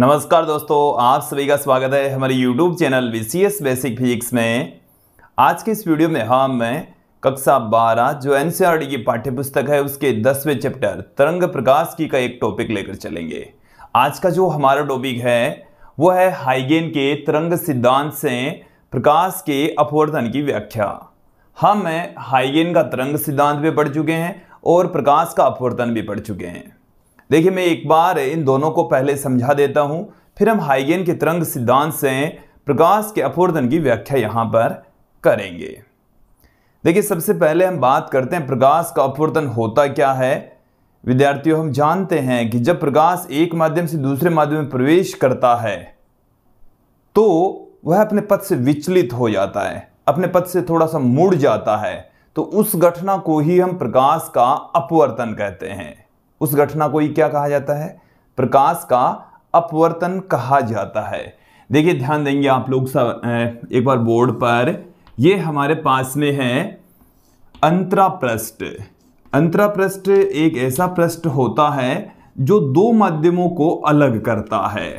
नमस्कार दोस्तों आप सभी का स्वागत है हमारे YouTube channel V C S basic physics में आज के इस वीडियो में हम कक्षा 12 जो एन e की पाठ्यपुस्तक है उसके दसवें चैप्टर तरंग प्रकाश की का एक टॉपिक लेकर चलेंगे आज का जो हमारा टॉपिक है वो है हाइगेन के तरंग सिद्धांत से प्रकाश के अपवर्तन की व्याख्या हम हाइगेन का तरंग सिद्धांत भी पढ़ चुके हैं और प्रकाश का अपवर्तन भी पढ़ चुके हैं देखिए मैं एक बार इन दोनों को पहले समझा देता हूँ फिर हम हाइगेन के तरंग सिद्धांत से प्रकाश के अपवर्धन की व्याख्या यहाँ पर करेंगे देखिए सबसे पहले हम बात करते हैं प्रकाश का अपवर्तन होता क्या है विद्यार्थियों हम जानते हैं कि जब प्रकाश एक माध्यम से दूसरे माध्यम में प्रवेश करता है तो वह अपने पथ से विचलित हो जाता है अपने पथ से थोड़ा सा मुड़ जाता है तो उस घटना को ही हम प्रकाश का अपवर्तन कहते हैं उस घटना को ही क्या कहा जाता है प्रकाश का अपवर्तन कहा जाता है देखिए ध्यान देंगे आप लोग सब एक बार बोर्ड पर ये हमारे पास में है अंतराप्रष्ट अंतराप्रष्ट एक ऐसा प्रष्ट होता है जो दो माध्यमों को अलग करता है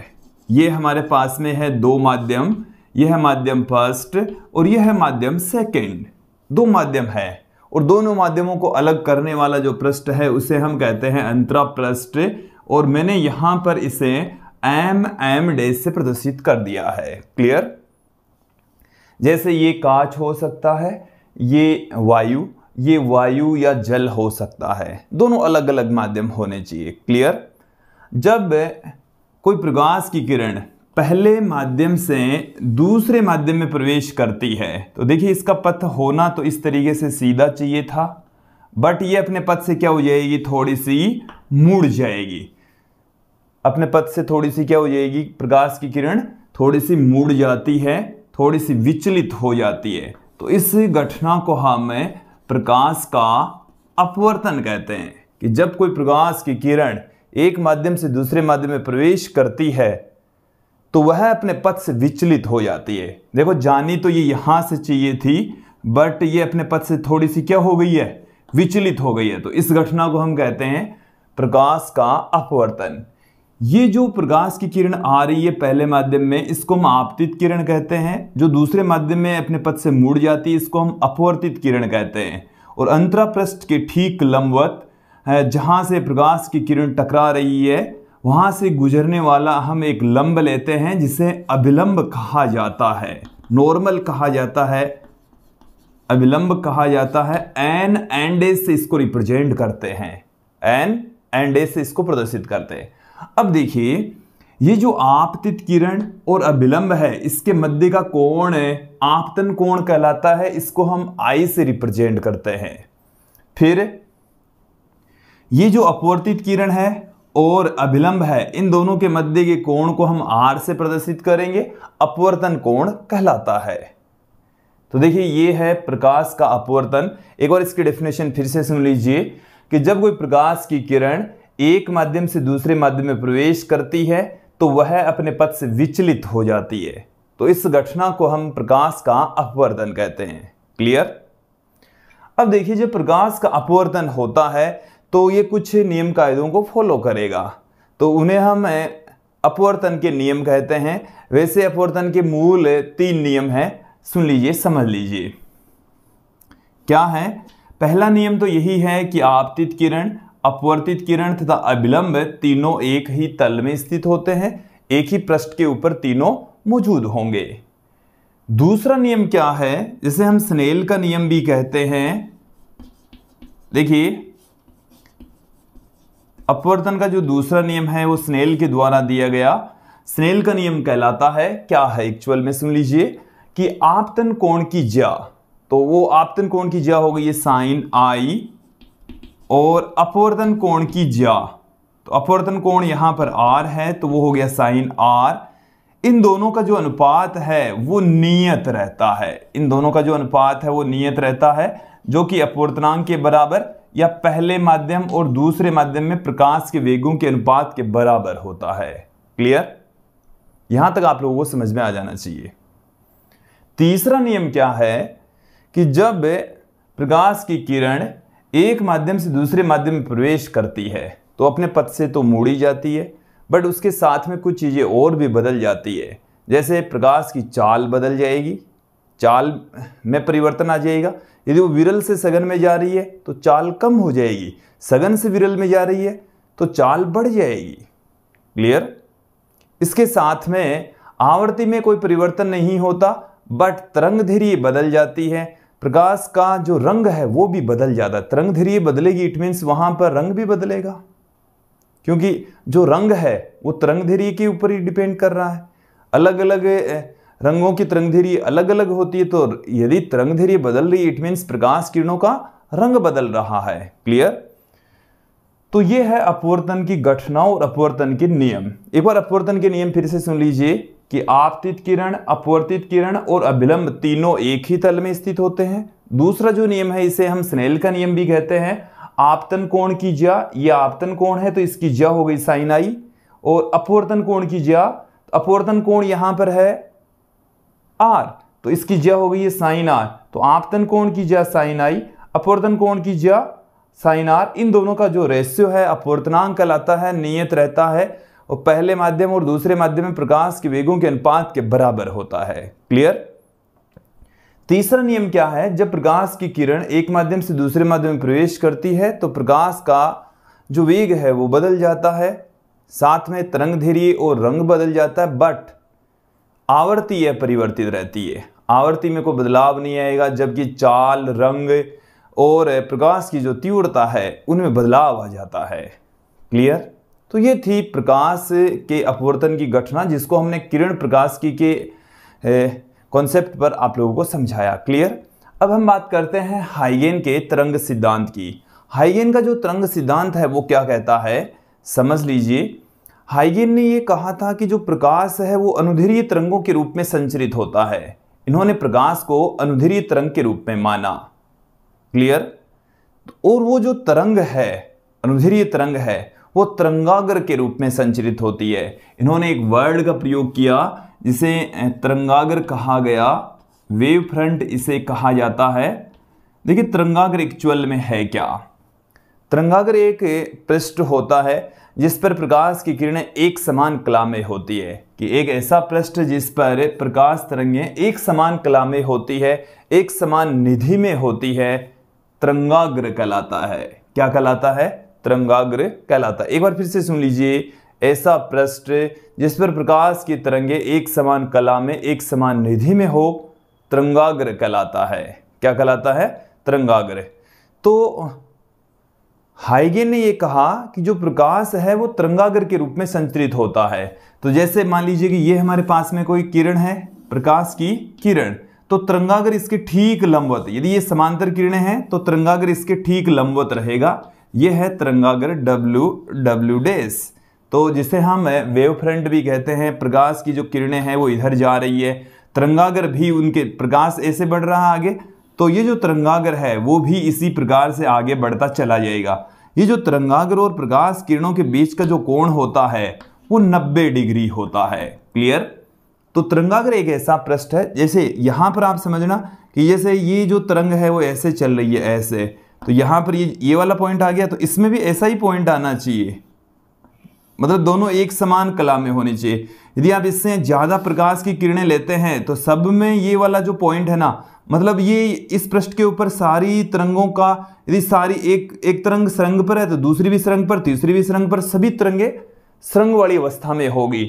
ये हमारे पास में है दो माध्यम यह माध्यम फर्स्ट और यह माध्यम सेकंड दो माध्यम है और दोनों माध्यमों को अलग करने वाला जो पृष्ठ है उसे हम कहते हैं अंतरा पृष्ठ और मैंने यहां पर इसे एम एम डे से प्रदर्शित कर दिया है क्लियर जैसे ये काच हो सकता है ये वायु ये वायु या जल हो सकता है दोनों अलग अलग माध्यम होने चाहिए क्लियर जब कोई प्रकाश की किरण पहले माध्यम से दूसरे माध्यम में प्रवेश करती है तो देखिए इसका पथ होना तो इस तरीके से सीधा चाहिए था बट ये अपने पथ से क्या हो जाएगी थोड़ी सी मुड़ जाएगी अपने पथ से थोड़ी सी क्या हो जाएगी प्रकाश की किरण थोड़ी सी मुड़ जाती है थोड़ी सी विचलित हो जाती है तो इस घटना को हम प्रकाश का अपवर्तन कहते हैं कि जब कोई प्रकाश की किरण एक माध्यम से दूसरे माध्यम में प्रवेश करती है तो वह अपने पथ से विचलित हो जाती है देखो जानी तो ये यहां से चाहिए थी बट ये अपने पथ से थोड़ी सी क्या हो गई है विचलित हो गई है तो इस घटना को हम कहते हैं प्रकाश का अपवर्तन ये जो प्रकाश की किरण आ रही है पहले माध्यम में इसको हम आपतित किरण कहते हैं जो दूसरे माध्यम में अपने पद से मुड़ जाती है इसको हम अपवर्तित किरण कहते हैं और अंतरापृष्ठ के ठीक लंबवत जहां से प्रकाश की किरण टकरा रही है वहाँ से गुजरने वाला हम एक लंब लेते हैं जिसे अभिलंब कहा जाता है नॉर्मल कहा जाता है अभिलंब कहा जाता है एन एंड ए से इसको रिप्रेजेंट करते हैं एन एंड ए से इसको प्रदर्शित करते हैं अब देखिए ये जो आपतित किरण और अभिलंब है इसके मध्य का कोण है आपतन कोण कहलाता है इसको हम आई से रिप्रेजेंट करते हैं फिर ये जो अपवर्तित किरण है और अभिलंब है इन दोनों के मध्य के कोण को हम आर से प्रदर्शित करेंगे अपवर्तन कोण कहलाता है तो देखिए ये है प्रकाश का अपवर्तन एक और इसकी डेफिनेशन फिर से सुन लीजिए कि जब कोई प्रकाश की किरण एक माध्यम से दूसरे माध्यम में प्रवेश करती है तो वह अपने पथ से विचलित हो जाती है तो इस घटना को हम प्रकाश का अपवर्तन कहते हैं क्लियर अब देखिए जब प्रकाश का अपवर्तन होता है तो ये कुछ नियम कायदों को फॉलो करेगा तो उन्हें हम अपवर्तन के नियम कहते हैं वैसे अपवर्तन के मूल तीन नियम हैं सुन लीजिए समझ लीजिए क्या है पहला नियम तो यही है कि आपतित किरण अपवर्तित किरण तथा अभिलंब तीनों एक ही तल में स्थित होते हैं एक ही पृष्ठ के ऊपर तीनों मौजूद होंगे दूसरा नियम क्या है जिसे हम स्नेल का नियम भी कहते हैं देखिए अपवर्तन का जो दूसरा नियम है वो स्नेल के द्वारा दिया गया स्नेल का नियम कहलाता है क्या है एक्चुअल में सुन लीजिए कि आपतन कोण की ज्या तो वो आपतन कोण की ज्या हो गई है साइन आई और अपवर्तन कोण की ज्या तो अपवर्तन कोण यहां पर आर है तो वो हो गया साइन आर इन दोनों का जो अनुपात है वो नियत रहता है इन दोनों का जो अनुपात है वो नियत रहता है जो कि अपवर्तनांक के बराबर या पहले माध्यम और दूसरे माध्यम में प्रकाश के वेगों के अनुपात के बराबर होता है क्लियर यहां तक आप लोगों को समझ में आ जाना चाहिए तीसरा नियम क्या है कि जब प्रकाश की किरण एक माध्यम से दूसरे माध्यम में प्रवेश करती है तो अपने पथ से तो मुड़ी जाती है बट उसके साथ में कुछ चीज़ें और भी बदल जाती है जैसे प्रकाश की चाल बदल जाएगी चाल में परिवर्तन आ जाएगा यदि वो विरल से सघन में जा रही है तो चाल कम हो जाएगी सघन से विरल में जा रही है तो चाल बढ़ जाएगी क्लियर इसके साथ में आवृत्ति में कोई परिवर्तन नहीं होता बट तरंग धैर्य बदल जाती है प्रकाश का जो रंग है वो भी बदल जाता है तरंग धैर्य बदलेगी इट मीन्स वहाँ पर रंग भी बदलेगा क्योंकि जो रंग है वो तरंग धीरे के ऊपर ही डिपेंड कर रहा है अलग अलग रंगों की तरंगधेरी अलग अलग होती है तो यदि तरंगधेरी बदल रही इट मीन्स प्रकाश किरणों का रंग बदल रहा है क्लियर तो ये है अपवर्तन की घटना और अपवर्तन के नियम एक बार अपवर्तन के नियम फिर से सुन लीजिए कि आपतित किरण अपवर्तित किरण और अभिलंब तीनों एक ही तल में स्थित होते हैं दूसरा जो नियम है इसे हम स्नेल का नियम भी कहते हैं आपतन कोण की ज्या ये आपतन कोण है तो इसकी ज्या हो गई साइन आई और अपवर्तन कोण की ज्या अपवर्तन कोण यहां पर है आर तो इसकी जय हो गई है साइन आर तो आपतन कोण की जय साइन आई अपवर्तन कोण की जय साइन आर इन दोनों का जो रेशियो है अपवर्तनांक कहलाता है नियत रहता है और पहले माध्यम और दूसरे माध्यम में प्रकाश के वेगों के अनुपात के बराबर होता है क्लियर तीसरा नियम क्या है जब प्रकाश की किरण एक माध्यम से दूसरे माध्यम में प्रवेश करती है तो प्रकाश का जो वेग है वो बदल जाता है साथ में तरंग धैर्य और रंग बदल जाता है बट आवृत्ति यह परिवर्तित रहती है आवृत्ति में कोई बदलाव नहीं आएगा जबकि चाल रंग और प्रकाश की जो तीव्रता है उनमें बदलाव आ जाता है क्लियर तो ये थी प्रकाश के अपवर्तन की घटना जिसको हमने किरण प्रकाश की के कॉन्सेप्ट पर आप लोगों को समझाया क्लियर अब हम बात करते हैं हाइगेन के तरंग सिद्धांत की हाइगेन का जो तरंग सिद्धांत है वो क्या कहता है समझ लीजिए हाइगिन ने ये कहा था कि जो प्रकाश है वो अनुधीरीय तरंगों के रूप में संचरित होता है इन्होंने प्रकाश को अनुधीरीय तरंग के रूप में माना क्लियर और वो जो तरंग है अनुधीरीय तरंग है वो तरंगागर के रूप में संचरित होती है इन्होंने एक वर्ड का प्रयोग किया जिसे तरंगागर कहा गया वेव फ्रंट इसे कहा जाता है देखिए तिरंगागर एक्चुअल में है क्या तिरंगाग्र एक पृष्ठ होता है जिस पर प्रकाश की किरणें एक समान कला में होती है कि एक ऐसा पृष्ठ जिस पर प्रकाश तरंगें एक समान कला में होती है एक समान निधि में होती है तिरंगाग्र कहलाता है क्या कहलाता है तिरंगाग्र कहलाता है एक बार फिर से सुन लीजिए ऐसा पृष्ठ जिस पर प्रकाश की तरंगे एक समान कला में एक समान निधि में हो तिरंगाग्र कहलाता है क्या कहलाता है तिरंगाग्र तो हाइगे ने यह कहा कि जो प्रकाश है वो तरंगागर के रूप में संचरित होता है तो जैसे मान लीजिए कि ये हमारे पास में कोई किरण है प्रकाश की किरण तो तरंगागर इसके ठीक लंबवत यदि ये समांतर किरणें हैं तो तरंगागर इसके ठीक लंबवत रहेगा ये है तरंगागर डब्ल्यू डब्ल्यू डेस तो जिसे हम वेव फ्रंट भी कहते हैं प्रकाश की जो किरणें हैं वो इधर जा रही है तरंगागर भी उनके प्रकाश ऐसे बढ़ रहा आगे तो ये जो तरंगाग्र है वो भी इसी प्रकार से आगे बढ़ता चला जाएगा ये जो तरंगाग्र और प्रकाश किरणों के बीच का जो कोण होता है वो 90 डिग्री होता है क्लियर तो तिरंगाग्र एक ऐसा पृष्ठ है जैसे यहाँ पर आप समझना कि जैसे ये जो तरंग है वो ऐसे चल रही है ऐसे तो यहां पर ये ये वाला पॉइंट आ गया तो इसमें भी ऐसा ही पॉइंट आना चाहिए मतलब दोनों एक समान कला में होने चाहिए यदि आप इससे ज़्यादा प्रकाश की किरणें लेते हैं तो सब में ये वाला जो पॉइंट है ना मतलब ये इस पृष्ठ के ऊपर सारी तरंगों का यदि सारी एक एक तरंग सरंग पर है तो दूसरी भी सरंग पर तीसरी भी सरंग पर सभी तरंगे सरंग वाली अवस्था में होगी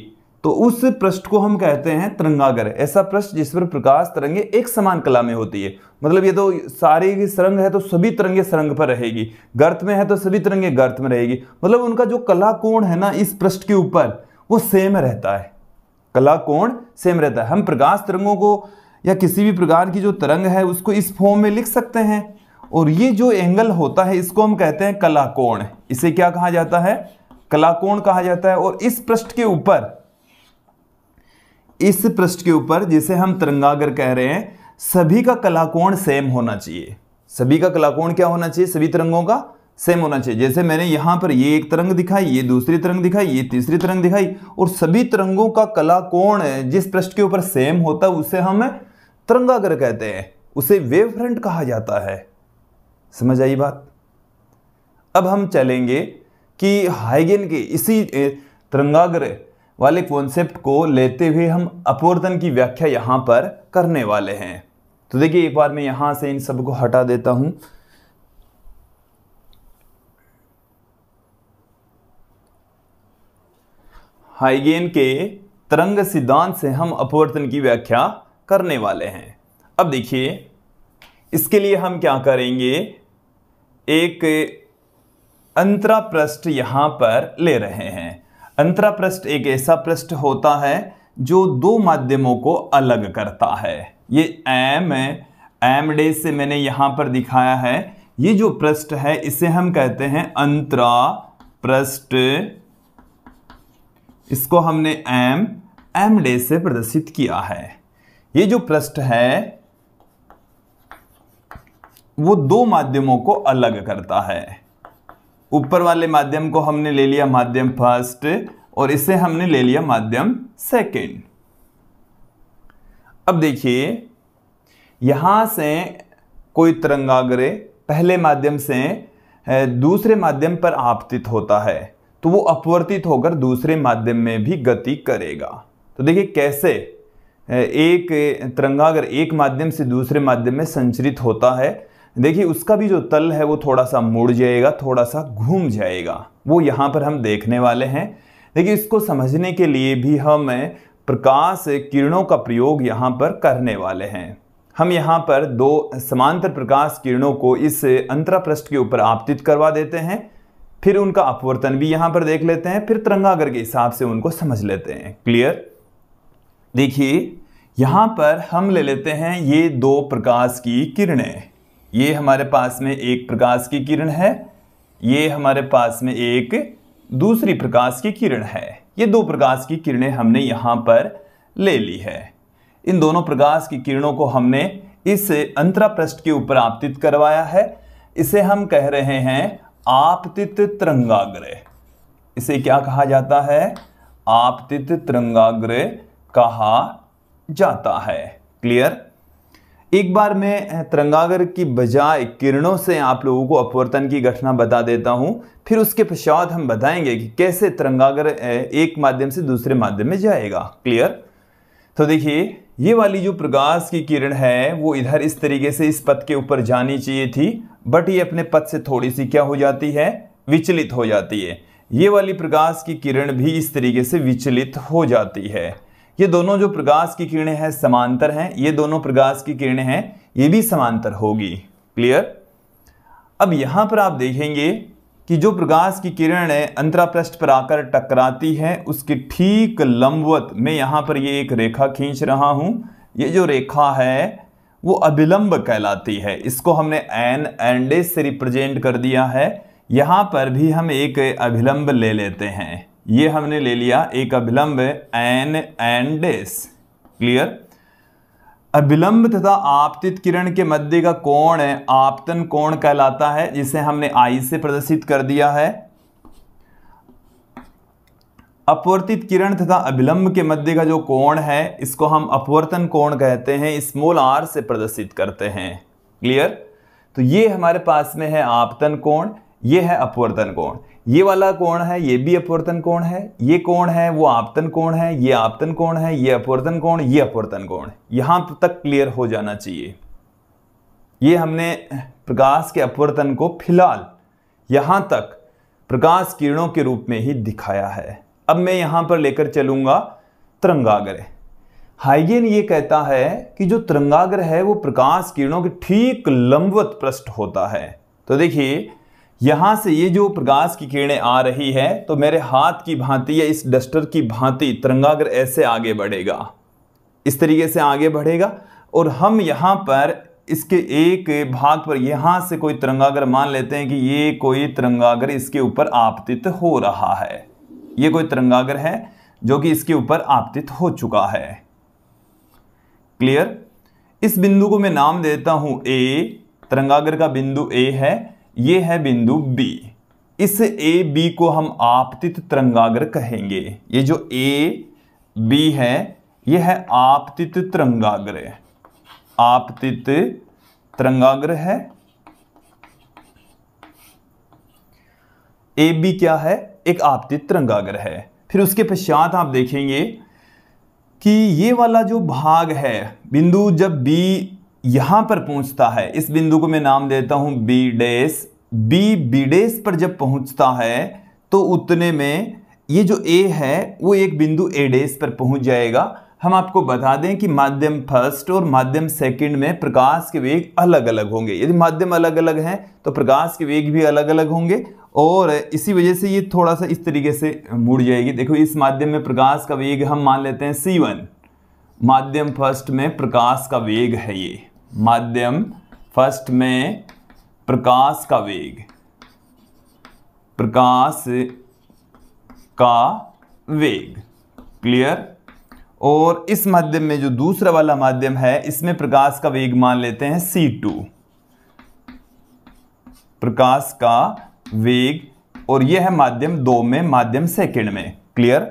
तो उस पृष्ठ को हम कहते हैं तरंगागर ऐसा पृष्ठ जिस पर प्रकाश तरंगे एक समान कला में होती है मतलब ये तो सारी की सरंग है तो सभी तरंगे सरंग पर रहेगी गर्त में है तो सभी तरंगे गर्त में रहेगी मतलब उनका जो कला कोण है ना इस पृष्ठ के ऊपर वो सेम रहता है कला कोण सेम रहता है हम प्रकाश तरंगों को या किसी भी प्रकार की जो तरंग है उसको इस फॉर्म में लिख सकते हैं और ये जो एंगल होता है इसको हम कहते हैं कलाकोण इसे क्या कहा जाता है कलाकोण कहा जाता है और इस पृष्ठ के ऊपर इस पृष्ठ के ऊपर जिसे हम तरंगागर कह रहे हैं सभी का कलाकोण सेम होना चाहिए सभी का कलाकोण क्या होना चाहिए सभी तरंगों का सेम होना चाहिए जैसे मैंने यहां पर ये एक तरंग दिखाई ये दूसरी तरंग दिखाई ये तीसरी तरंग दिखाई और सभी तरंगों का कला कोण जिस पृष्ठ के ऊपर सेम होता है उसे हम तरंगाग्र कहते हैं उसे वेव फ्रंट कहा जाता है समझ आई बात अब हम चलेंगे कि हाइगेन के इसी तरंगाग्र वाले कॉन्सेप्ट को लेते हुए हम अपवर्तन की व्याख्या यहाँ पर करने वाले हैं तो देखिए एक बार मैं यहाँ से इन सब को हटा देता हूँ हाइगेन के तरंग सिद्धांत से हम अपवर्तन की व्याख्या करने वाले हैं अब देखिए इसके लिए हम क्या करेंगे एक अंतरा पृष्ठ यहाँ पर ले रहे हैं अंतरा पृष्ठ एक ऐसा पृष्ठ होता है जो दो माध्यमों को अलग करता है ये एम एम डे से मैंने यहाँ पर दिखाया है ये जो पृष्ठ है इसे हम कहते हैं अंतरा पृष्ठ इसको हमने एम एम डे से प्रदर्शित किया है ये जो पृष्ठ है वो दो माध्यमों को अलग करता है ऊपर वाले माध्यम को हमने ले लिया माध्यम फर्स्ट और इसे हमने ले लिया माध्यम सेकंड अब देखिए यहां से कोई तरंगाग्रह पहले माध्यम से दूसरे माध्यम पर आपतित होता है तो वो अपवर्तित होकर दूसरे माध्यम में भी गति करेगा तो देखिए कैसे एक तिरंगा अगर एक माध्यम से दूसरे माध्यम में संचरित होता है देखिए उसका भी जो तल है वो थोड़ा सा मुड़ जाएगा थोड़ा सा घूम जाएगा वो यहाँ पर हम देखने वाले हैं देखिए इसको समझने के लिए भी हम प्रकाश किरणों का प्रयोग यहाँ पर करने वाले हैं हम यहाँ पर दो समांतर प्रकाश किरणों को इस अंतरापृष्ठ के ऊपर आपतित करवा देते हैं फिर उनका अपवर्तन भी यहाँ पर देख लेते हैं फिर तिरंगागर के हिसाब से उनको समझ लेते हैं क्लियर देखिए यहाँ पर हम ले लेते हैं ये दो प्रकाश की किरणें ये हमारे पास में एक प्रकाश की किरण है ये हमारे पास में एक दूसरी प्रकाश की किरण है ये दो प्रकाश की किरणें हमने यहाँ पर ले ली है इन दोनों प्रकाश की किरणों को हमने इस अंतरापृष्ठ के ऊपर आपतित करवाया है इसे हम कह रहे हैं आपतित तिरंगाग्रह इसे क्या कहा जाता है आपतित तिरंगाग्रह कहा जाता है क्लियर एक बार मैं तिरंगागर की बजाय किरणों से आप लोगों को अपवर्तन की घटना बता देता हूं फिर उसके पश्चात हम बताएंगे कि कैसे तिरंगागर एक माध्यम से दूसरे माध्यम में जाएगा क्लियर तो देखिए ये वाली जो प्रकाश की किरण है वो इधर इस तरीके से इस पथ के ऊपर जानी चाहिए थी बट ये अपने पथ से थोड़ी सी क्या हो जाती है विचलित हो जाती है ये वाली प्रकाश की किरण भी इस तरीके से विचलित हो जाती है ये दोनों जो प्रकाश की किरणें हैं समांतर हैं ये दोनों प्रकाश की किरणें हैं ये भी समांतर होगी क्लियर अब यहाँ पर आप देखेंगे कि जो प्रकाश की किरण है अंतरापृष्ठ पर आकर टकराती है उसके ठीक लंबवत मैं यहाँ पर ये एक रेखा खींच रहा हूँ ये जो रेखा है वो अभिलंब कहलाती है इसको हमने एन एंडे से रिप्रेजेंट कर दिया है यहाँ पर भी हम एक अभिलंब ले लेते हैं ये हमने ले लिया एक अभिलंब एन एंड क्लियर अभिलंब तथा आपतित किरण के मध्य का कोण है आपतन कोण कहलाता है जिसे हमने आई से प्रदर्शित कर दिया है अपवर्तित किरण तथा अभिलंब के मध्य का जो कोण है इसको हम अपवर्तन कोण कहते हैं स्मॉल आर से प्रदर्शित करते हैं क्लियर तो ये हमारे पास में है आपतन कोण ये है अपवर्तन कोण ये वाला कोण है ये भी अपवर्तन कोण है ये कोण है वो आपतन कोण है ये आपतन कोण है ये अपवर्तन कोण ये अपवर्तन कोण यहां यहाँ तक क्लियर हो जाना चाहिए ये हमने प्रकाश के अपवर्तन को फिलहाल यहाँ तक प्रकाश किरणों के रूप में ही दिखाया है अब मैं यहाँ पर लेकर चलूंगा तिरंगाग्रह हाइगेन ये कहता है कि जो तिरंगाग्रह है वो प्रकाश किरणों के ठीक लंबवत पृष्ठ होता है तो देखिए यहाँ से ये जो प्रकाश की किरणें आ रही है तो मेरे हाथ की भांति या इस डस्टर की भांति तिरंगाग्र ऐसे आगे बढ़ेगा इस तरीके से आगे बढ़ेगा और हम यहां पर इसके एक भाग पर यहां से कोई तिरंगाग्र मान लेते हैं कि ये कोई तिरंगाग्र इसके ऊपर आपतित हो रहा है ये कोई तिरंगाग्र है जो कि इसके ऊपर आपतित हो चुका है क्लियर इस बिंदु को मैं नाम देता हूं ए तिरंगाग्र का बिंदु ए है ये है बिंदु बी इस ए बी को हम आपतित तिरंगाग्र कहेंगे ये जो ए बी है ये है आपतित तरंगाग्र आपतित तरंगाग्र है ए बी क्या है एक आपतित तरंगाग्र है फिर उसके पश्चात आप देखेंगे कि ये वाला जो भाग है बिंदु जब बी यहां पर पहुंचता है इस बिंदु को मैं नाम देता हूं बी डेस बी बीडेस पर जब पहुंचता है तो उतने में ये जो ए है वो एक बिंदु ए डेस पर पहुंच जाएगा हम आपको बता दें कि माध्यम फर्स्ट और माध्यम सेकंड में प्रकाश के वेग अलग अलग होंगे यदि माध्यम अलग अलग हैं तो प्रकाश के वेग भी अलग अलग होंगे और इसी वजह से ये थोड़ा सा इस तरीके से मुड़ जाएगी देखो इस माध्यम में प्रकाश का वेग हम मान लेते हैं सी वन माध्यम फर्स्ट में प्रकाश का वेग है ये माध्यम फर्स्ट में प्रकाश का वेग प्रकाश का वेग क्लियर और इस माध्यम में जो दूसरा वाला माध्यम है इसमें प्रकाश का वेग मान लेते हैं सी टू प्रकाश का वेग और यह है माध्यम दो में माध्यम सेकंड में क्लियर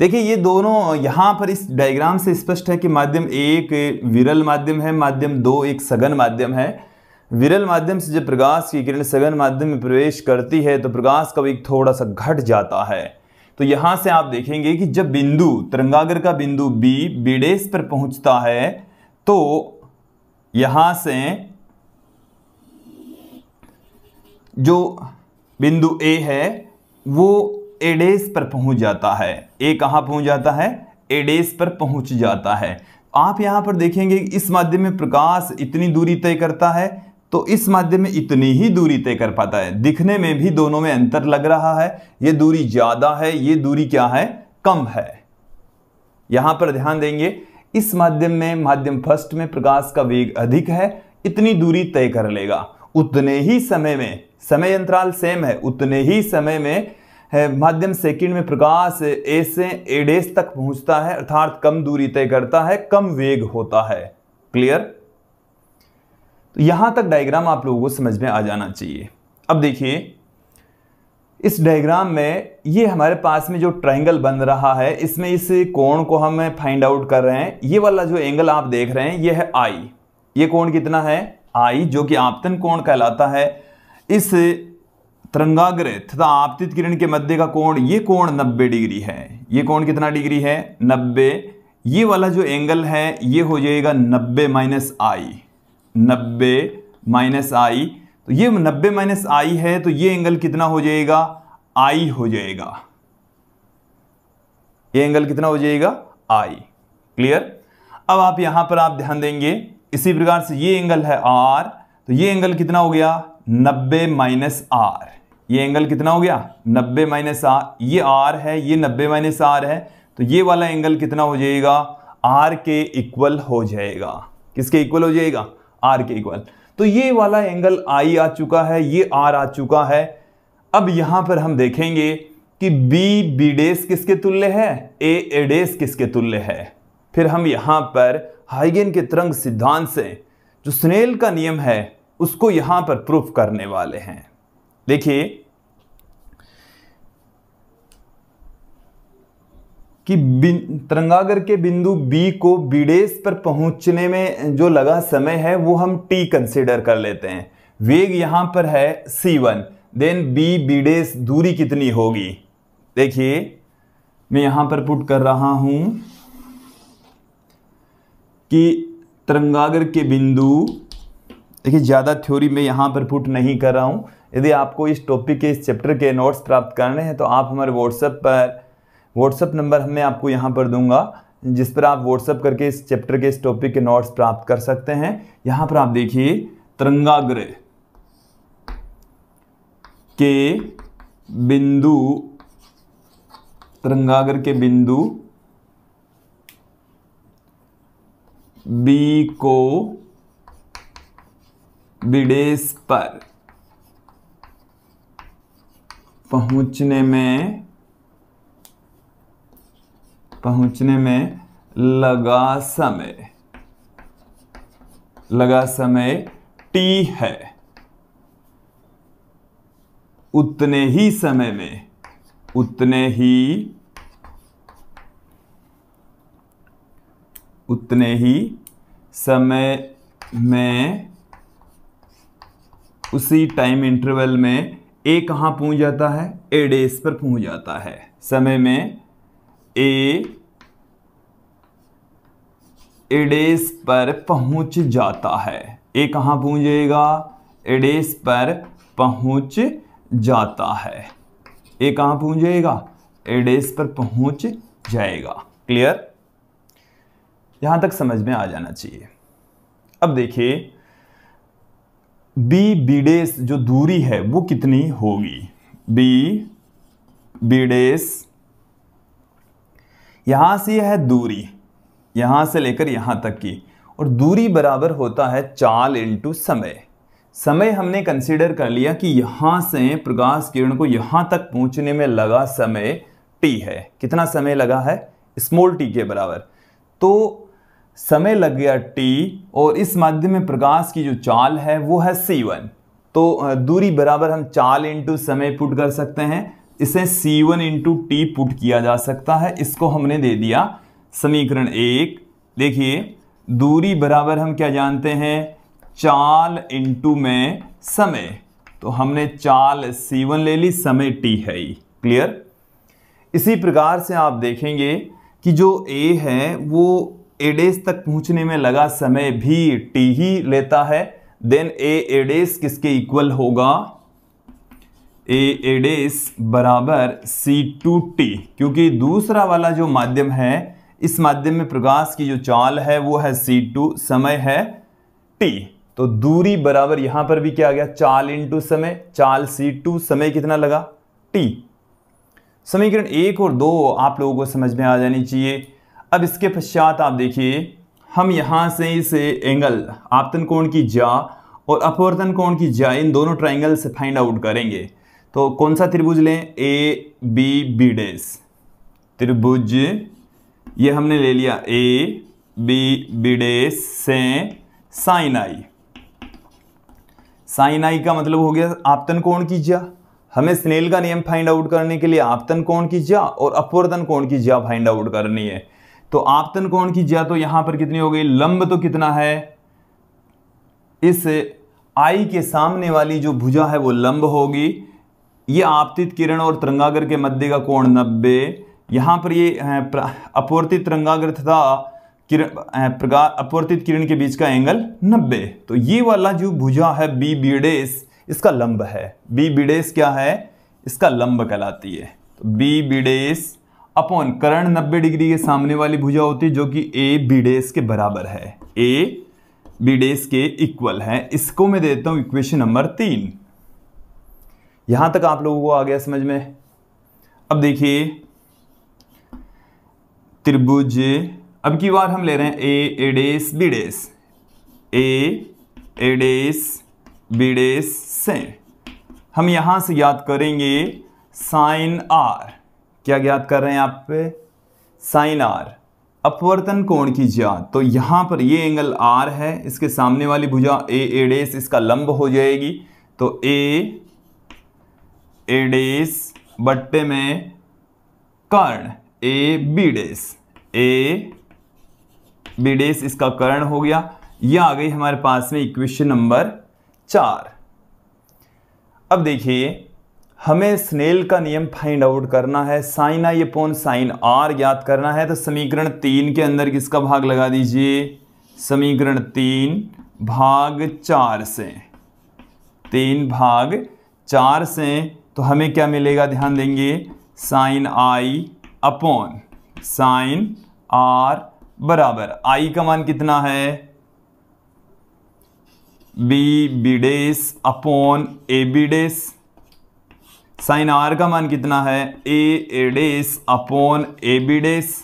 देखिए ये दोनों यहां पर इस डायग्राम से स्पष्ट है कि माध्यम एक विरल माध्यम है माध्यम दो एक सघन माध्यम है विरल माध्यम से जब प्रकाश की किरण सघन माध्यम में प्रवेश करती है तो प्रकाश का वेग थोड़ा सा घट जाता है तो यहाँ से आप देखेंगे कि जब बिंदु तिरंगागर का बिंदु बी बीडेस पर पहुँचता है तो यहाँ से जो बिंदु ए है वो एडेस पर पहुंच जाता है ए कहाँ पहुंच जाता है एडेस पर पहुंच जाता है आप यहाँ पर देखेंगे इस माध्यम में प्रकाश इतनी दूरी तय करता है तो इस माध्यम में इतनी ही दूरी तय कर पाता है दिखने में भी दोनों में अंतर लग रहा है ये दूरी ज़्यादा है ये दूरी क्या है कम है यहां पर ध्यान देंगे इस माध्यम में माध्यम फर्स्ट में प्रकाश का वेग अधिक है इतनी दूरी तय कर लेगा उतने ही समय में समय अंतराल सेम है उतने ही समय में माध्यम सेकंड में प्रकाश ए से एडेस तक पहुंचता है अर्थात कम दूरी तय करता है कम वेग होता है क्लियर तो यहाँ तक डायग्राम आप लोगों को समझ में आ जाना चाहिए अब देखिए इस डायग्राम में ये हमारे पास में जो ट्रायंगल बन रहा है इसमें इस कोण को हम फाइंड आउट कर रहे हैं ये वाला जो एंगल आप देख रहे हैं ये है आई ये कोण कितना है आई जो कि आपतन कोण कहलाता है इस तरंगाग्र तथा आपतित किरण के मध्य का कोण ये कोण 90 डिग्री है ये कोण कितना डिग्री है 90 ये वाला जो एंगल है ये हो जाएगा नब्बे माइनस आई नब्बे माइनस आई तो ये नब्बे माइनस आई है तो ये एंगल कितना हो जाएगा आई हो जाएगा ये एंगल कितना हो जाएगा आई क्लियर अब आप यहां पर आप ध्यान देंगे इसी प्रकार से ये एंगल है आर तो ये एंगल कितना हो गया नब्बे माइनस आर ये एंगल कितना हो गया नब्बे माइनस आर ये आर है ये नब्बे माइनस आर है तो ये वाला एंगल कितना हो जाएगा आर के इक्वल हो जाएगा किसके इक्वल हो जाएगा आर के इक्वल तो ये वाला एंगल आई आ चुका है ये आर आ चुका है अब यहां पर हम देखेंगे कि बी बी डेस किसके तुल्य है ए ए डेस किसके तुल्य है फिर हम यहां पर हाइगेन के तरंग सिद्धांत से जो स्नेल का नियम है उसको यहां पर प्रूफ करने वाले हैं देखिए कि तिरंगागर के बिंदु बी को बीडेस पर पहुंचने में जो लगा समय है वो हम टी कंसिडर कर लेते हैं वेग यहाँ पर है C one then B B dash दूरी कितनी होगी देखिए मैं यहाँ पर पुट कर रहा हूँ कि तिरंगागर के बिंदु देखिए ज़्यादा थ्योरी मैं यहाँ पर पुट नहीं कर रहा हूँ यदि आपको इस टॉपिक के इस चैप्टर के नोट्स प्राप्त करने हैं तो आप हमारे व्हाट्सएप पर व्हाट्सअप नंबर हमें आपको यहाँ पर दूंगा जिस पर आप व्हाट्सअप करके इस चैप्टर के इस टॉपिक के नोट्स प्राप्त कर सकते हैं यहाँ पर आप देखिए तिरंगाग्र के बिंदु तिरंगाग्र के बिंदु बी को विदेश पर पहुंचने में पहुंचने में लगा समय लगा समय टी है उतने ही समय में उतने ही उतने ही समय में उसी टाइम इंटरवल में ए कहां पहुंच जाता है ए डेज पर पहुंच जाता है समय में ए एडेस पर पहुंच जाता है ए कहां पहुंचेगा एडेस पर पहुंच जाता है ए कहां पहुंचेगा एडेस पर पहुंच जाएगा क्लियर यहां तक समझ में आ जाना चाहिए अब देखिए बी बीडेस जो दूरी है वो कितनी होगी बी बीडेस यहाँ से यह है दूरी यहाँ से लेकर यहाँ तक की और दूरी बराबर होता है चाल इंटू समय समय हमने कंसिडर कर लिया कि यहाँ से प्रकाश किरण को यहाँ तक पहुँचने में लगा समय टी है कितना समय लगा है स्मॉल टी के बराबर तो समय लग गया टी और इस माध्यम में प्रकाश की जो चाल है वो है सी वन तो दूरी बराबर हम चाल इंटू समय पुट कर सकते हैं इसे C1 one into T put किया जा सकता है इसको हमने दे दिया समीकरण एक देखिए दूरी बराबर हम क्या जानते हैं चाल इंटू में समय तो हमने चाल C1 ले ली समय T है ही क्लियर इसी प्रकार से आप देखेंगे कि जो A है वो एडेस तक पहुंचने में लगा समय भी T ही लेता है देन ए एडेस किसके इक्वल होगा ए एडेस बराबर सी टू टी क्योंकि दूसरा वाला जो माध्यम है इस माध्यम में प्रकाश की जो चाल है वो है सी टू समय है टी तो दूरी बराबर यहां पर भी क्या आ गया चाल इंटू समय चाल सी टू समय कितना लगा टी समीकरण एक और दो आप लोगों को समझ में आ जानी चाहिए अब इसके पश्चात आप देखिए हम यहाँ से इस एंगल आपतन कोण की जा और अपवर्तन कोण की जा इन दोनों ट्राइंगल से फाइंड आउट करेंगे तो कौन सा त्रिभुज लें ए बी बी डैश त्रिभुज ये हमने ले लिया ए बी बी डैश से साइन आई साइन आई का मतलब हो गया आपतन कोण की कीजिए हमें स्नेल का नियम फाइंड आउट करने के लिए आपतन कोण की ज्या और अपवर्तन कोण की ज्या फाइंड आउट करनी है तो आपतन कोण की ज्या तो यहां पर कितनी हो गई लंब तो कितना है इस आई के सामने वाली जो भुजा है वो लंब होगी ये आपतित किरण और तिरंगाग्र के मध्य का कोण नब्बे यहाँ पर ये अपोर्तित तिरंगाग्र तथा किरण प्रकार अपवर्तित किरण के बीच का एंगल 90 तो ये वाला जो भुजा है बी बीडेस इसका लंब है बी बीडेस क्या है इसका लंब कहलाती है तो बी बीडेस अपॉन करण 90 डिग्री के सामने वाली भुजा होती है जो कि ए बीडेस के बराबर है ए बीडेस के इक्वल है इसको मैं देता हूँ इक्वेशन नंबर तीन यहां तक आप लोगों को आ गया समझ में अब देखिए त्रिभुज अब की बार हम ले रहे हैं ए एडेस बीडेस ए एडेस बीडेस से हम यहां से याद करेंगे साइन आर क्या याद कर रहे हैं आप पे साइन आर अपवर्तन कोण की ज्ञात तो यहां पर ये एंगल आर है इसके सामने वाली भुजा ए एडेस इसका लंब हो जाएगी तो ए एडेस बट्टे में कर्ण ए बीडेस ए बीडेस इसका कर्ण हो गया यह आ गई हमारे पास में इक्वेशन नंबर चार अब देखिए हमें स्नेल का नियम फाइंड आउट करना है sine i upon sine r ज्ञात करना है तो समीकरण तीन के अंदर किसका भाग लगा दीजिए समीकरण तीन भाग चार से तीन भाग चार से तो हमें क्या मिलेगा ध्यान देंगे sine i upon sine r बराबर आई का मान कितना है B B dash upon A B dash sine r का मान कितना है ए A days upon A B डेस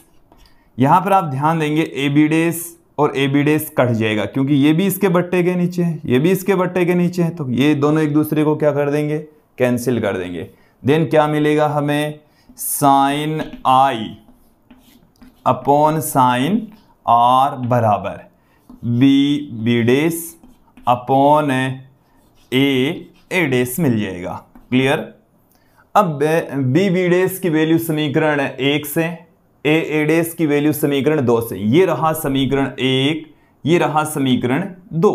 यहां पर आप ध्यान देंगे ए बी डेस और ए बी डेस कट जाएगा क्योंकि ये भी इसके बट्टे के नीचे है ये भी इसके बट्टे के नीचे है तो ये दोनों एक दूसरे को क्या कर देंगे कैंसिल कर देंगे देन क्या मिलेगा हमें sine i upon sine r बराबर B B dash upon A A dash मिल जाएगा क्लियर अब बी बी डेस की वैल्यू समीकरण एक से ए ए डेस की वैल्यू समीकरण दो से ये रहा समीकरण एक ये रहा समीकरण दो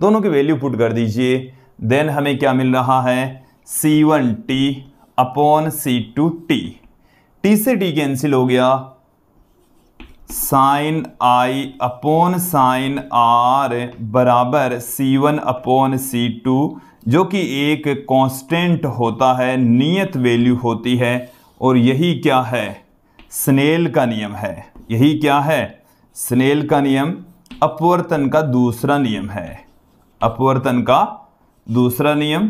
दोनों की वैल्यू पुट कर दीजिए देन हमें क्या मिल रहा है C one T upon C two T T से टी कैंसिल हो गया sine i upon sine r बराबर C one upon C two जो कि एक कांस्टेंट होता है नियत वैल्यू होती है और यही क्या है स्नेल का नियम है यही क्या है स्नेल का नियम अपवर्तन का दूसरा नियम है अपवर्तन का दूसरा नियम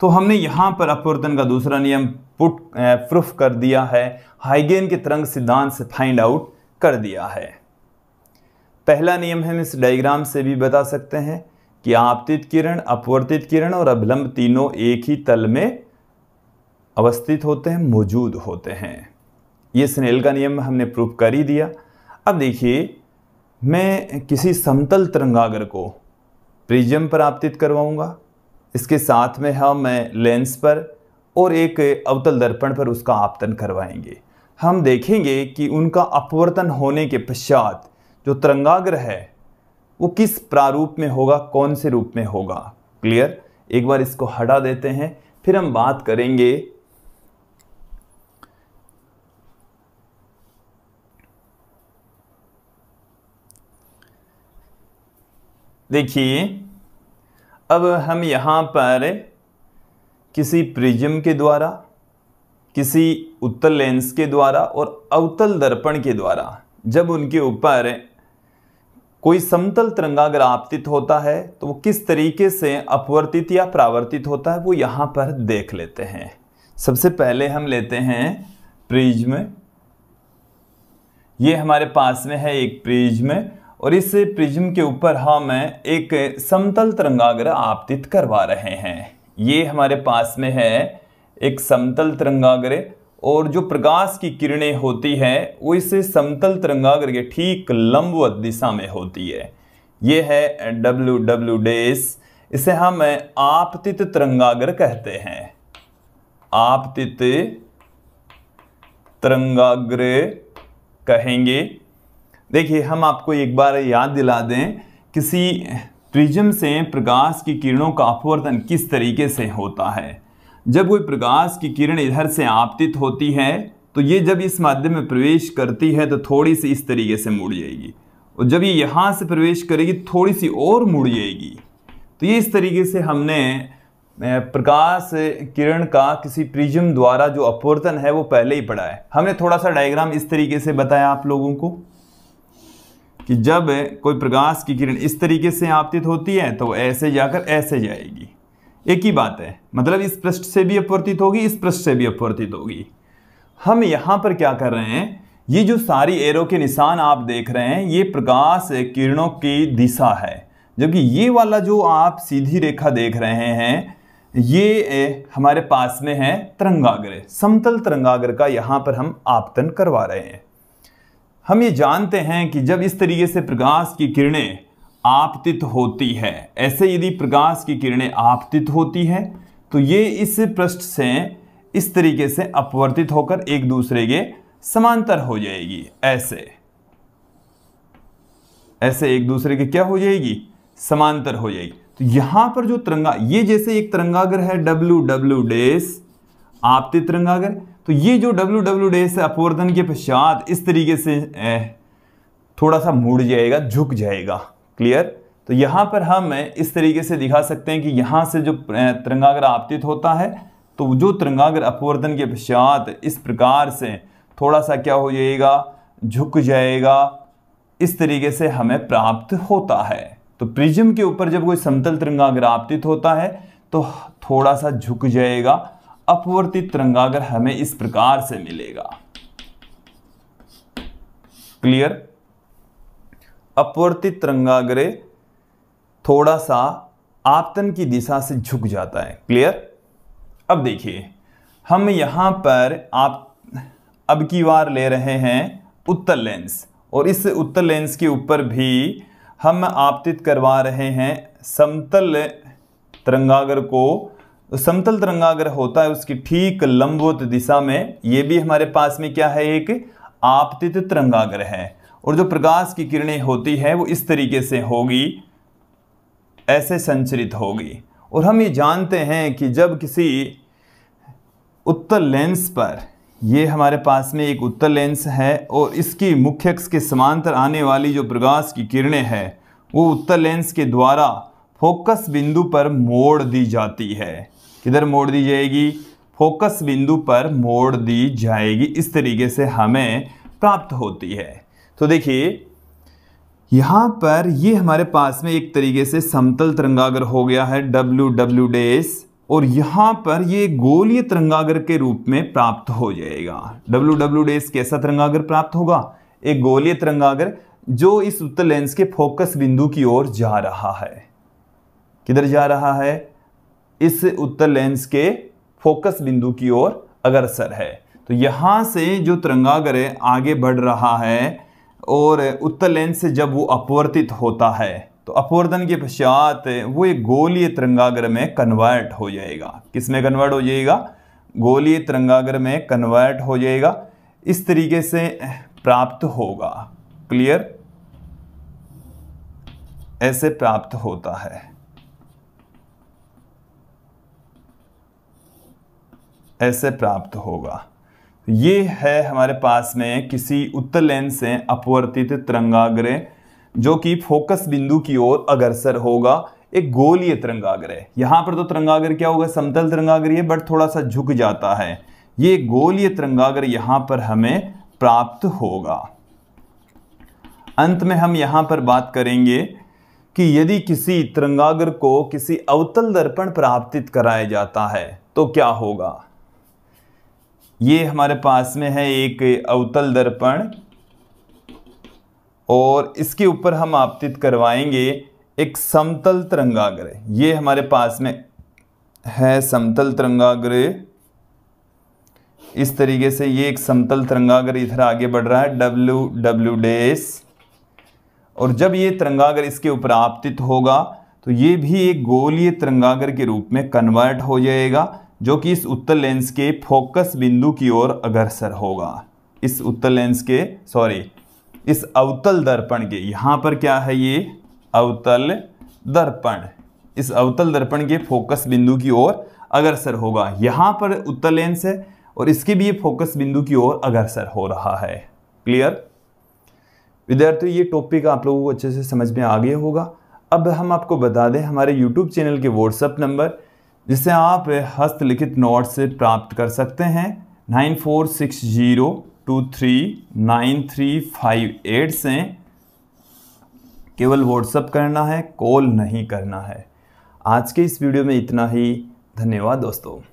तो हमने यहां पर अपवर्तन का दूसरा नियम पुट प्रूफ कर दिया है हाइगेन के तरंग सिद्धांत से फाइंड आउट कर दिया है पहला नियम हम इस डायग्राम से भी बता सकते हैं कि आपतित किरण अपवर्तित किरण और अभिलंब तीनों एक ही तल में अवस्थित होते हैं मौजूद होते हैं ये स्नेल का नियम हमने प्रूफ कर ही दिया अब देखिए मैं किसी समतल तिरंगागर को प्रिज्म पर आपतित करवाऊँगा इसके साथ में हम लेंस पर और एक अवतल दर्पण पर उसका आपतन करवाएंगे हम देखेंगे कि उनका अपवर्तन होने के पश्चात जो तरंगाग्र है वो किस प्रारूप में होगा कौन से रूप में होगा क्लियर एक बार इसको हटा देते हैं फिर हम बात करेंगे देखिए अब हम यहाँ पर किसी प्रिज्म के द्वारा किसी उत्तल लेंस के द्वारा और अवतल दर्पण के द्वारा जब उनके ऊपर कोई समतल अगर आपतित होता है तो वो किस तरीके से अपवर्तित या प्रावर्तित होता है वो यहाँ पर देख लेते हैं सबसे पहले हम लेते हैं प्रिज्म ये हमारे पास में है एक प्रिज्म और इस प्रिज्म के ऊपर हम एक समतल तरंगाग्र आपतित करवा रहे हैं ये हमारे पास में है एक समतल तरंगाग्र और जो प्रकाश की किरणें होती है वो इस समतल तिरंगाग्र के ठीक लंबवत दिशा में होती है ये है डब्ल्यू डब्ल्यू डेस इसे हम आपतित तिरंगाग्र कहते हैं आपतित तिरंगाग्र कहेंगे देखिए हम आपको एक बार याद दिला दें किसी प्रिज्म से प्रकाश की किरणों का अपवर्तन किस तरीके से होता है जब कोई प्रकाश की किरण इधर से आपतित होती है तो ये जब इस माध्यम में प्रवेश करती है तो थोड़ी सी इस तरीके से मुड़ जाएगी और जब ये यहाँ से प्रवेश करेगी तो थोड़ी सी और मुड़ जाएगी तो ये इस तरीके से हमने प्रकाश किरण का किसी प्रिज्म द्वारा जो अपवर्तन है वो पहले ही पढ़ा है हमने थोड़ा सा डायग्राम इस तरीके से बताया आप लोगों को कि जब कोई प्रकाश की किरण इस तरीके से आपतित होती है तो ऐसे जाकर ऐसे जाएगी एक ही बात है मतलब इस पृष्ठ से भी अपवर्तित होगी इस पृष्ठ से भी अपवर्तित होगी हम यहाँ पर क्या कर रहे हैं ये जो सारी एरो के निशान आप देख रहे हैं ये प्रकाश किरणों की दिशा है जबकि ये वाला जो आप सीधी रेखा देख रहे हैं ये हमारे पास में है तरंगाग्र समतल तरंगाग्र का यहाँ पर हम आपतन करवा रहे हैं हम ये जानते हैं कि जब इस तरीके से प्रकाश की किरणें आपतित होती है ऐसे यदि प्रकाश की किरणें आपतित होती है तो ये इस पृष्ठ से इस तरीके से अपवर्तित होकर एक दूसरे के समांतर हो जाएगी ऐसे ऐसे एक दूसरे के क्या हो जाएगी समांतर हो जाएगी तो यहां पर जो तिरंगा ये जैसे एक तिरंगागर है डब्ल्यू डब्ल्यू डेस आपतित तिरंगागर तो ये जो डब्ल्यू डब्ल्यू डे से अपवर्धन के पश्चात इस तरीके से थोड़ा सा मुड़ जाएगा झुक जाएगा क्लियर तो यहाँ पर हम इस तरीके से दिखा सकते हैं कि यहाँ से जो तिरंगाग्र आपतित होता है तो जो तिरंगाग्र अपवर्धन के पश्चात इस प्रकार से थोड़ा सा क्या हो जाएगा झुक जाएगा इस तरीके से हमें प्राप्त होता है तो प्रिज्म के ऊपर जब कोई समतल तिरंगाग्र आपतित होता है तो थोड़ा सा झुक जाएगा अपवर्तित तिरंगागर हमें इस प्रकार से मिलेगा क्लियर अपवर्तित तिरंगाग्र थोड़ा सा आपतन की दिशा से झुक जाता है क्लियर अब देखिए हम यहां पर आप अब की बार ले रहे हैं उत्तर लेंस और इस उत्तर लेंस के ऊपर भी हम आपतित करवा रहे हैं समतल तिरंगागर को समतल तरंगाग्र होता है उसकी ठीक लंबवत दिशा में ये भी हमारे पास में क्या है एक आपतित तरंगाग्र है और जो प्रकाश की किरणें होती है वो इस तरीके से होगी ऐसे संचरित होगी और हम ये जानते हैं कि जब किसी उत्तल लेंस पर ये हमारे पास में एक उत्तल लेंस है और इसकी मुख्य अक्ष के समांतर आने वाली जो प्रकाश की किरणें हैं वो उत्तल लेंस के द्वारा फोकस बिंदु पर मोड़ दी जाती है किधर मोड़ दी जाएगी फोकस बिंदु पर मोड़ दी जाएगी इस तरीके से हमें प्राप्त होती है तो देखिए यहाँ पर ये हमारे पास में एक तरीके से समतल तिरंगागर हो गया है डब्ल्यू डब्ल्यू डेस और यहाँ पर ये गोलीय तिरंगागर के रूप में प्राप्त हो जाएगा डब्ल्यू डब्ल्यू डेस कैसा तिरंगागर प्राप्त होगा एक गोलीय तिरंगागर जो इस उत्तर लेंस के फोकस बिंदु की ओर जा रहा है किधर जा रहा है इस उत्तर लेंस के फोकस बिंदु की ओर अग्रसर है तो यहाँ से जो तिरंगागर आगे बढ़ रहा है और उत्तर लेंस से जब वो अपवर्तित होता है तो अपवर्तन के पश्चात वो एक गोलीय तिरंगाग्र में कन्वर्ट हो जाएगा किस में कन्वर्ट हो जाएगा गोलीय तिरंगाग्र में कन्वर्ट हो जाएगा इस तरीके से प्राप्त होगा क्लियर ऐसे प्राप्त होता है ऐसे प्राप्त होगा ये है हमारे पास में किसी उत्तर लेन से अपवर्तित तिरंगाग्रह जो कि फोकस बिंदु की ओर अग्रसर होगा एक गोलीय तिरंगाग्रह यहां पर तो तिरंगाग्रह क्या होगा समतल तिरंगाग्रह है बट थोड़ा सा झुक जाता है ये गोलीय तिरंगाग्रह यहां पर हमें प्राप्त होगा अंत में हम यहां पर बात करेंगे कि यदि किसी तिरंगाग्र को किसी अवतल दर्पण प्राप्तित कराया जाता है तो क्या होगा ये हमारे पास में है एक अवतल दर्पण और इसके ऊपर हम आपतित करवाएंगे एक समतल तिरंगाग्रह ये हमारे पास में है समतल तिरंगाग्रह इस तरीके से ये एक समतल तरंगाग्रह इधर आगे बढ़ रहा है डब्ल्यू डब्ल्यू डेस और जब ये तरंगाग्रह इसके ऊपर आपतित होगा तो ये भी एक गोलीय तिरंगागर के रूप में कन्वर्ट हो जाएगा जो कि इस उत्तर लेंस के फोकस बिंदु की ओर अग्रसर होगा इस उत्तर लेंस के सॉरी इस अवतल दर्पण के यहाँ पर क्या है ये अवतल दर्पण इस अवतल दर्पण के फोकस बिंदु की ओर अग्रसर होगा यहां पर उत्तर लेंस है और इसके भी ये फोकस बिंदु की ओर अग्रसर हो रहा है क्लियर विद्यार्थी ये टॉपिक आप लोगों को अच्छे से समझ में आ गया होगा अब हम आपको बता दें हमारे यूट्यूब चैनल के व्हाट्सएप नंबर जिसे आप हस्तलिखित नोट से प्राप्त कर सकते हैं nine four six zero two three nine three five eight से केवल व्हाट्सअप करना है कॉल नहीं करना है आज के इस वीडियो में इतना ही धन्यवाद दोस्तों